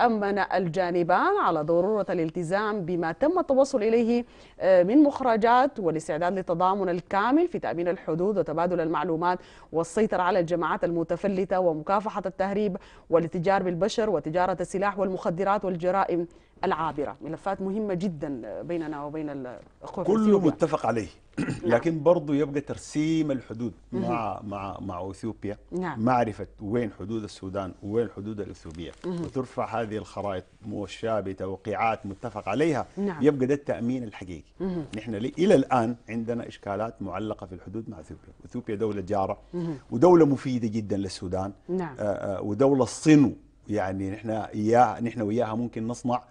أمن الجانبان على ضرورة الالتزام بما تم التوصل إليه آه، من مخرجات والاستعداد للتضامن الكامل في تأمين الحدود وتبادل المعلومات والسيطرة على الجماعات المتفلتة ومكافحة التهريب والاتجار بالبشر وتجارة السلاح والمخدرات والجرائم العابرة ملفات مهمة جدا بيننا وبين الأخوة كله متفق عليه نعم. لكن نعم. برضو يبقى ترسيم الحدود مع مع مع اثيوبيا نعم. معرفه وين حدود السودان وين حدود الاثيوبيه وترفع هذه الخرائط مشابته وقيعات متفق عليها نعم. يبقى ده التامين الحقيقي نحن الى الان عندنا اشكالات معلقه في الحدود مع اثيوبيا اثيوبيا دوله جاره ودوله مفيده جدا للسودان نعم. آآ آه، آآ آه، ودوله الصنو يعني نحن إياها نحن وياها ممكن نصنع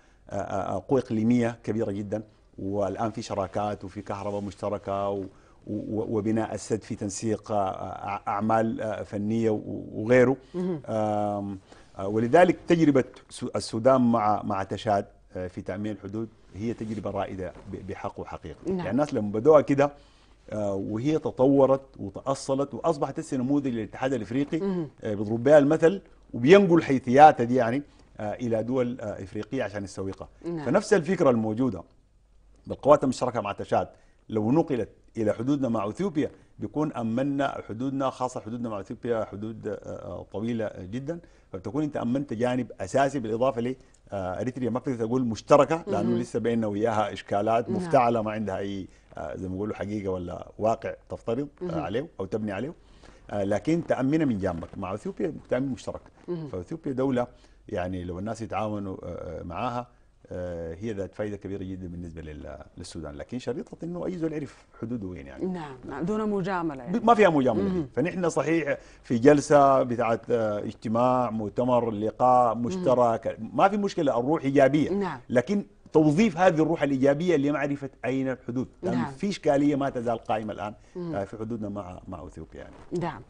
قوى إقليمية كبيرة جدا والآن في شراكات وفي كهرباء مشتركة وبناء السد في تنسيق آه، أعمال آه، فنية وغيره آه، ولذلك تجربة السودان مع مع تشاد في تأمين الحدود هي تجربة رائدة بحق وحقيقة نعم. يعني الناس لما بدوها كده وهي تطورت وتأصلت وأصبحت هسه نموذج للاتحاد الإفريقي بيضرب بها المثل وبينقل حيثياتها دي يعني آه، الى دول آه، افريقيه عشان يسوقها نعم. فنفس الفكره الموجوده بالقوات المشتركه مع تشاد لو نقلت الى حدودنا مع اثيوبيا بيكون امنا حدودنا خاصه حدودنا مع اثيوبيا حدود آه، طويله جدا فبتكون انت امنت جانب اساسي بالاضافه ل اريتريا ما بتقدر تقول مشتركه لانه لسه بيننا وياها اشكالات نعم. مفتعله ما عندها اي زي ما بيقولوا حقيقه ولا واقع تفترض عليه او تبني عليه لكن تامنها من جانبك مع اثيوبيا تامين مشترك فاثيوبيا دوله يعني لو الناس يتعاونوا آه، آه، معاها آه، هي ذات فائده كبيره جدا بالنسبه للسودان لكن شريطه انه اي زول يعرف حدوده وين يعني نعم, نعم. دون مجامله يعني. ما فيها مجامله مم. فنحن صحيح في جلسه بتاعت اجتماع مؤتمر لقاء مشترك مم. ما في مشكله الروح ايجابيه نعم. لكن توظيف هذه الروح الايجابيه لمعرفه اين الحدود لان نعم. في اشكاليه ما تزال قائمه الان مم. في حدودنا مع مع اثيوبيا يعني نعم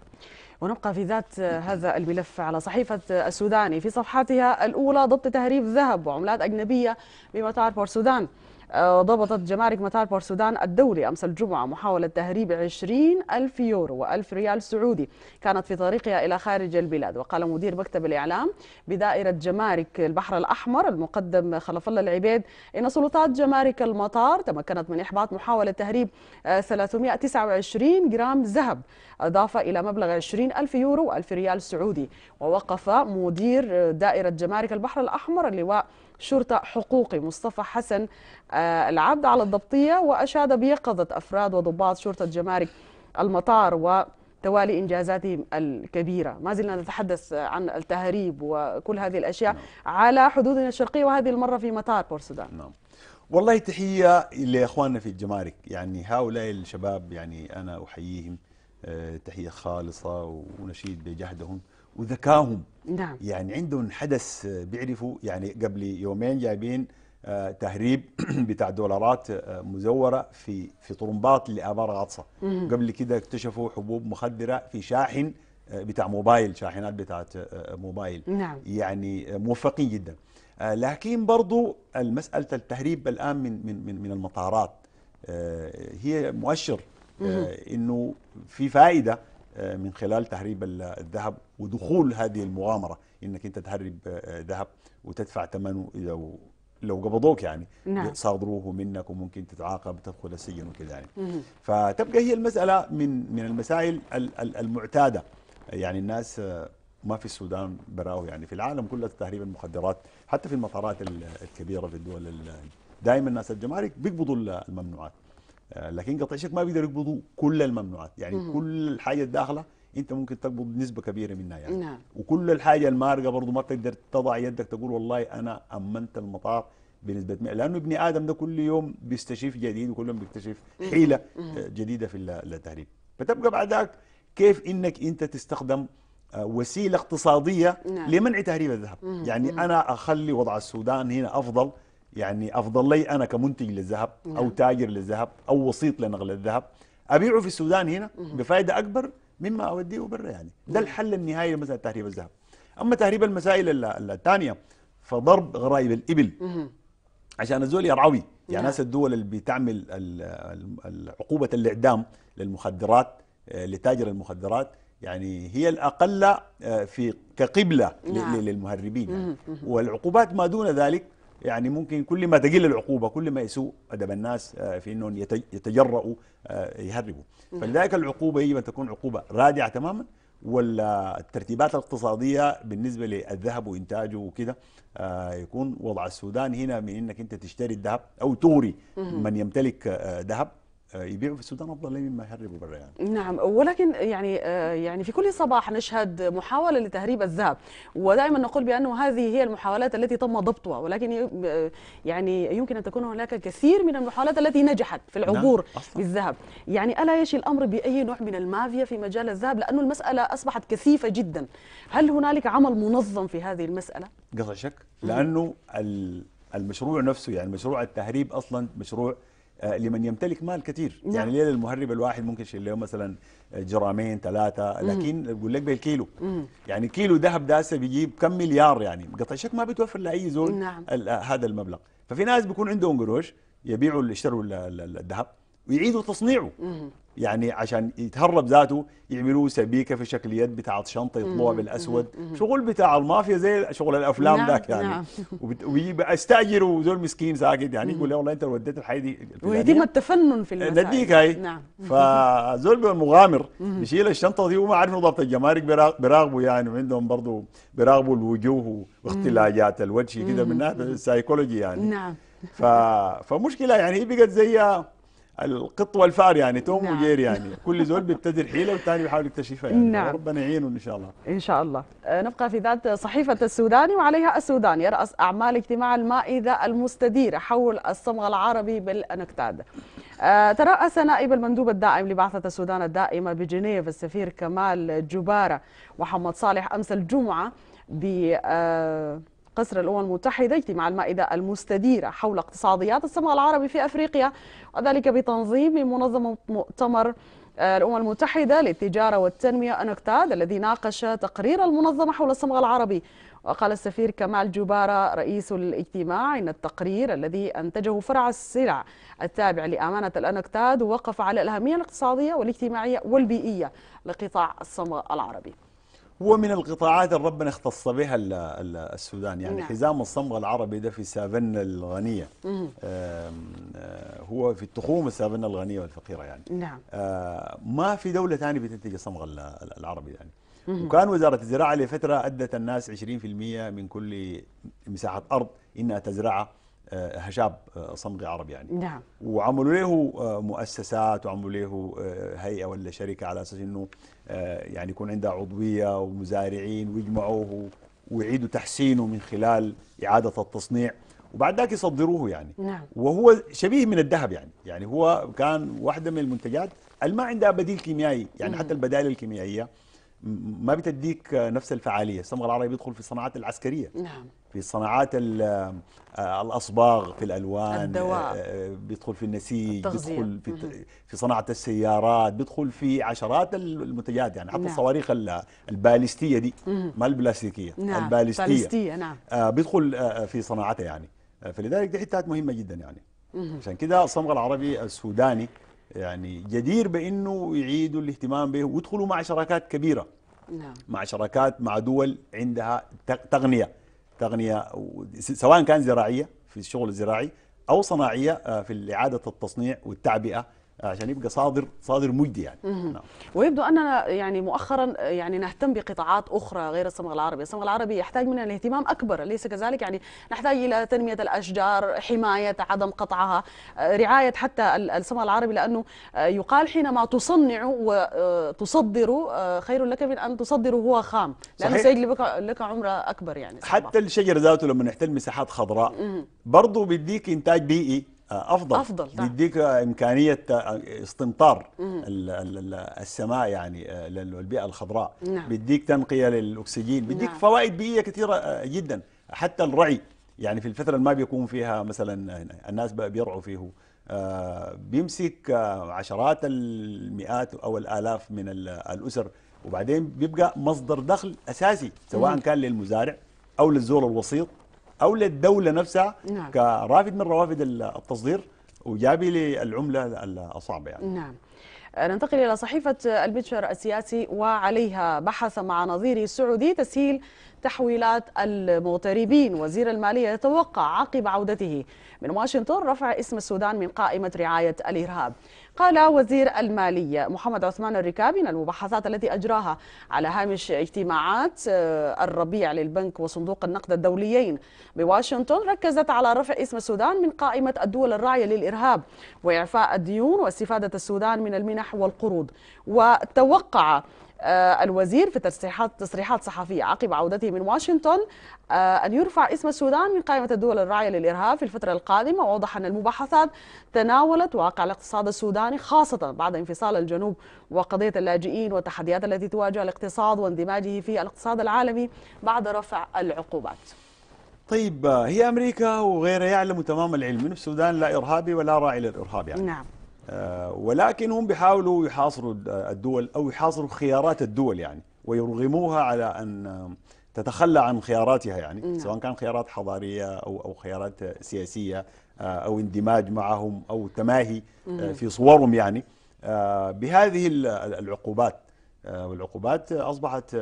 ونبقى في ذات هذا الملف على صحيفة السوداني في صفحتها الأولى ضد تهريب ذهب وعملات أجنبية بمطار بورسودان. سودان ضبطت جمارك مطار بورسودان الدولي أمس الجمعة محاولة تهريب 20 ألف يورو و1000 ريال سعودي كانت في طريقها إلى خارج البلاد وقال مدير مكتب الإعلام بدائرة جمارك البحر الأحمر المقدم خلف الله العبيد إن سلطات جمارك المطار تمكنت من إحباط محاولة تهريب 329 جرام ذهب إضافة إلى مبلغ 20 ألف يورو و1000 ريال سعودي ووقف مدير دائرة جمارك البحر الأحمر اللواء شرطة حقوقي مصطفى حسن آه، العبد على الضبطية وأشاد بيقظة أفراد وضباط شرطة جمارك المطار و توالي إنجازاتهم الكبيرة ما زلنا نتحدث عن التهريب وكل هذه الأشياء نعم. على حدودنا الشرقية وهذه المرة في مطار بورسودان نعم. والله تحية لإخواننا في الجمارك يعني هؤلاء الشباب يعني أنا أحييهم آه، تحية خالصة ونشيد بجهدهم وذكاهم نعم يعني عندهم حدث بيعرفوا يعني قبل يومين جايبين آه، تهريب بتاع دولارات آه، مزوره في في طرمبات لابار غاطسه قبل كده اكتشفوا حبوب مخدره في شاحن آه، بتاع موبايل شاحنات بتاعت موبايل نعم. يعني موفقين جدا لكن برضو المساله التهريب الان من من, من المطارات هي مؤشر انه في فائده من خلال تهريب الذهب ودخول هذه المغامره انك انت تهرب آه، ذهب وتدفع ثمنه لو لو قبضوك يعني نعم. صادروه منك وممكن تتعاقب تدخل السجن وكذا يعني فتبقى هي المساله من من المسائل المعتاده يعني الناس آه، ما في السودان براو يعني في العالم كله تهريب المخدرات حتى في المطارات الكبيره في الدول دائما الناس الجمارك بيقبضوا الممنوعات آه، لكن قطع الشك ما بيقدروا يقبضوا كل الممنوعات يعني مم. كل الحاجه الداخله انت ممكن تقبض نسبه كبيره منها يعني نعم. وكل الحاجه المارقه برضه ما تقدر تضع يدك تقول والله انا امنت المطار بنسبه 100 لانه ابن ادم ده كل يوم بيستشف جديد وكل يوم بيكتشف حيله آه، جديده في التهريب فتبقى بعدك كيف انك انت تستخدم آه، وسيله اقتصاديه نعم. لمنع تهريب الذهب يعني انا اخلي وضع السودان هنا افضل يعني افضل لي انا كمنتج للذهب او نعم. تاجر للذهب او وسيط لنقل الذهب ابيعه في السودان هنا بفائده اكبر مما اوديه برا يعني ده نعم. الحل النهائي لمساله تهريب الذهب اما تهريب المسائل الثانيه فضرب غرائب الابل عشان الزول يرعوي يعني نعم. ناس الدول اللي بتعمل عقوبه الاعدام للمخدرات آه، لتاجر المخدرات يعني هي الاقل آه، في كقبله للمهربين يعني والعقوبات ما دون ذلك يعني ممكن كل ما تقل العقوبه كل ما يسوء ادب الناس آه، في انهم يتجرؤوا آه، يهربوا نعم. فلذلك العقوبه يجب ان تكون عقوبه رادعه تماما والترتيبات الاقتصاديه بالنسبه للذهب وانتاجه وكذا آه، يكون وضع السودان هنا من انك انت تشتري الذهب او تغري من يمتلك ذهب آه، يبيعوا في السودان افضل مما يهربوا برا يعني نعم ولكن يعني آه، يعني في كل صباح نشهد محاوله لتهريب الذهب ودائما نقول بانه هذه هي المحاولات التي تم ضبطها ولكن آه، يعني يمكن ان تكون هناك كثير من المحاولات التي نجحت في العبور نعم. بالذهب يعني الا يشي الامر باي نوع من المافيا في مجال الذهب لانه المساله اصبحت كثيفه جدا هل هنالك عمل منظم في هذه المساله قطع شك لانه المشروع نفسه يعني مشروع التهريب اصلا مشروع آه، لمن يمتلك مال كثير نعم. يعني ليه للمهرب الواحد ممكن يشيل له مثلا جرامين ثلاثه لكن بقول لك بالكيلو مم. يعني كيلو ذهب داسه بيجيب كم مليار يعني قطع شك ما بتوفر لاي زول نعم. آه، هذا المبلغ ففي ناس بيكون عندهم قروش يبيعوا اشتروا الذهب ويعيدوا تصنيعه مم. يعني عشان يتهرب ذاته يعملوا سبيكه في شكل يد بتاعت شنطه يطلوها بالاسود شغل بتاع المافيا زي شغل الافلام نعم يعني نعم. ويستاجروا زول مسكين ساكت يعني يقول والله انت وديت الحي دي ويتم التفنن في المسائل نديك هاي نعم فزول المغامر بيشيل الشنطه دي وما عارف نظافه الجمارك بيراقبوا يعني وعندهم برضه بيراقبوا الوجوه واختلاجات الوجه كده من ناحيه السايكولوجي يعني نعم ف... فمشكله يعني هي بقت زي القط والفار يعني توم نعم. وجير يعني كل زول بيبتدي الحيله والثاني بيحاول يكتشفها يعني نعم. ربنا يعينه ان شاء الله ان شاء الله آه، نبقى في ذات صحيفه السوداني وعليها السوداني يراس اعمال اجتماع المائده المستديره حول الصمغ العربي بالنكتاد آه، ترأس نائب المندوب الدائم لبعثة السودان الدائمة بجنيف السفير كمال جبارة محمد صالح أمس الجمعة ب آه، قصر الأمم المتحدة اجتماع المائدة المستديرة حول اقتصاديات السماء العربي في أفريقيا وذلك بتنظيم منظمة مؤتمر آه، الأمم المتحدة للتجارة والتنمية أنكتاد الذي ناقش تقرير المنظمة حول الصمغ العربي وقال السفير كمال جبارة رئيس الاجتماع إن التقرير الذي أنتجه فرع السلع التابع لأمانة الأنكتاد وقف على الأهمية الاقتصادية والاجتماعية والبيئية لقطاع الصمغ العربي هو من القطاعات اللي ربنا اختص بها السودان يعني نعم. حزام الصمغ العربي ده في سافنا الغنية آه، هو في التخوم السافنا الغنية والفقيرة يعني نعم. آه، ما في دولة ثانية بتنتج الصمغ العربي يعني وكان وزارة الزراعة لفترة أدت الناس 20% من كل مساحة أرض إنها تزرعها هشاب آه، آه، صمغي عربي يعني نعم وعملوا له آه، مؤسسات وعملوا له هيئه ولا شركه على اساس انه يعني يكون عندها عضويه ومزارعين ويجمعوه ويعيدوا تحسينه من خلال اعاده التصنيع وبعد ذاك يصدروه يعني نعم. وهو شبيه من الذهب يعني يعني هو كان واحده من المنتجات اللي ما عندها بديل كيميائي يعني مم. نعم. حتى البدائل الكيميائيه ما بتديك نفس الفعاليه الصمغ العربي بيدخل في الصناعات العسكريه نعم في صناعات آه، الاصباغ في الالوان الدواء آه، آه، بيدخل في النسيج التغذية. بيدخل في في صناعه السيارات بيدخل في عشرات المنتجات يعني حتى نعم. الصواريخ البالستية دي ما البلاستيكيه نعم. البالستية بالستية نعم بيدخل في صناعتها يعني فلذلك دي حتات مهمه جدا يعني عشان كده الصمغ العربي السوداني يعني جدير بانه يعيدوا الاهتمام به ويدخلوا مع شراكات كبيره نعم. مع شراكات مع دول عندها تغنيه تغنيه سواء كان زراعيه في الشغل الزراعي او صناعيه آه، في اعاده التصنيع والتعبئه عشان يبقى صادر صادر مجدي يعني نعم. ويبدو اننا يعني مؤخرا يعني نهتم بقطاعات اخرى غير الصمغ العربي، الصمغ العربي يحتاج منا الاهتمام اكبر اليس كذلك يعني نحتاج الى تنميه الاشجار، حمايه عدم قطعها، رعايه حتى الصمغ العربي لانه يقال حينما تصنع وتصدر آه، آه، خير لك من ان تصدر هو خام، لانه سيجلب لك عمر اكبر يعني صحيح. حتى الشجر ذاته لما نحتل مساحات خضراء برضه بيديك انتاج بيئي آه، افضل افضل نعم. بيديك امكانيه آه، استمطار السماء يعني آه، للبيئه الخضراء نعم. بيديك تنقيه للاكسجين بيديك نعم. فوائد بيئيه كثيره جدا حتى الرعي يعني في الفتره اللي ما بيكون فيها مثلا الناس بيرعوا فيه بيمسك عشرات المئات او الالاف من الاسر وبعدين بيبقى مصدر دخل اساسي سواء نعم. كان للمزارع او للزول الوسيط أو للدولة نفسها نعم. كرافد من روافد التصدير وجابي للعملة الصعبة يعني نعم آه، ننتقل إلى صحيفة البتشر السياسي وعليها بحث مع نظيري السعودي تسهيل تحويلات المغتربين وزير المالية يتوقع عقب عودته من واشنطن رفع اسم السودان من قائمة رعاية الإرهاب قال وزير المالية محمد عثمان الركابي ان المباحثات التي أجراها على هامش اجتماعات آه، الربيع للبنك وصندوق النقد الدوليين بواشنطن ركزت على رفع اسم السودان من قائمة الدول الراعية للإرهاب وإعفاء الديون واستفادة السودان من المنح والقروض وتوقع آه، الوزير في تصريحات تصريحات صحفيه عقب عودته من واشنطن آه، ان يرفع اسم السودان من قائمه الدول الراعيه للارهاب في الفتره القادمه ووضح ان المباحثات تناولت واقع الاقتصاد السوداني خاصه بعد انفصال الجنوب وقضيه اللاجئين والتحديات التي تواجه الاقتصاد واندماجه في الاقتصاد العالمي بعد رفع العقوبات. طيب آه، هي امريكا وغيرها يعلم تمام العلم انه السودان لا ارهابي ولا راعي للارهاب يعني. نعم. آه، ولكن هم بيحاولوا يحاصروا الدول أو يحاصروا خيارات الدول يعني ويرغموها على أن تتخلى عن خياراتها يعني نعم. سواء كان خيارات حضارية أو, أو خيارات سياسية آه، أو اندماج معهم أو تماهي آه، في صورهم يعني بهذه العقوبات والعقوبات أصبحت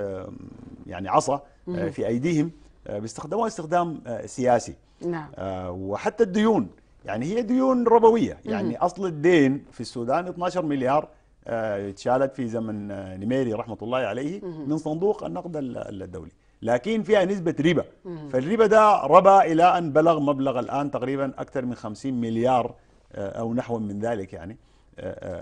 يعني عصا في أيديهم بيستخدموها استخدام سياسي نعم. وحتى الديون يعني هي ديون ربويه يعني مم. اصل الدين في السودان 12 مليار اتشالت آه، في زمن آه، نميري رحمه الله عليه مم. من صندوق النقد الدولي لكن فيها نسبه ربا فالربا ده ربا الى ان بلغ مبلغ الان تقريبا اكثر من 50 مليار آه، او نحو من ذلك يعني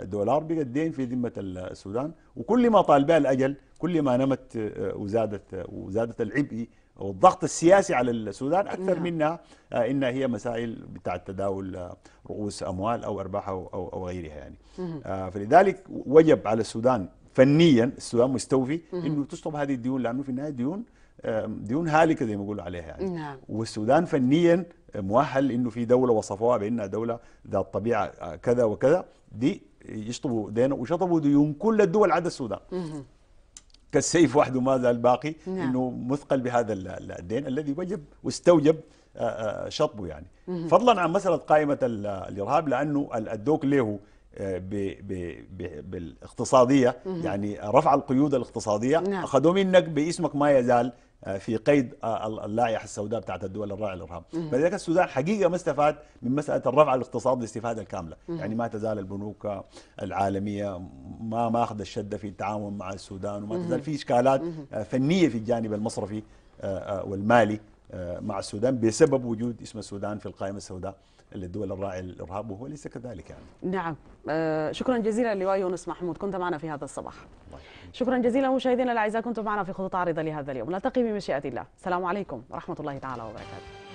دولار بقى الدين في ذمه السودان وكل ما طال بها الاجل كل ما نمت وزادت وزادت العبء والضغط السياسي على السودان اكثر نعم. منها آه، ان هي مسائل بتاع تداول آه، رؤوس اموال او ارباح او او, غيرها يعني آه، فلذلك وجب على السودان فنيا السودان مستوفي انه تشطب هذه الديون لانه في النهايه ديون ديون هالكه زي ما بيقولوا عليها يعني نعم. والسودان فنيا مؤهل انه في دوله وصفوها بانها دوله ذات طبيعه كذا وكذا دي يشطبوا دينه وشطبوا ديون كل الدول عدا السودان كالسيف وحده ماذا الباقي نعم. انه مثقل بهذا الدين الذي وجب واستوجب آه، آه، شطبه يعني مه. فضلا عن مساله قائمه الارهاب لانه الدوك له آه، بالاقتصاديه يعني رفع القيود الاقتصاديه نعم. اخذوا منك باسمك ما يزال آه، في قيد آه، اللائحه السوداء بتاعت الدول الراعيه للارهاب فلذلك السودان حقيقه ما استفاد من مساله الرفع الاقتصادي الاستفاده الكامله يعني ما تزال البنوك العالميه ما ماخذ الشده في التعامل مع السودان وما تزال في اشكالات آه، فنيه في الجانب المصرفي والمالي مع السودان بسبب وجود اسم السودان في القائمه السوداء للدول الراعي الارهاب وهو ليس كذلك يعني. نعم آه شكرا جزيلا لواء يونس محمود كنت معنا في هذا الصباح شكرا جزيلا مشاهدينا الاعزاء كنتم معنا في خطوط عارضه لهذا اليوم نلتقي بمشيئه الله السلام عليكم ورحمه الله تعالى وبركاته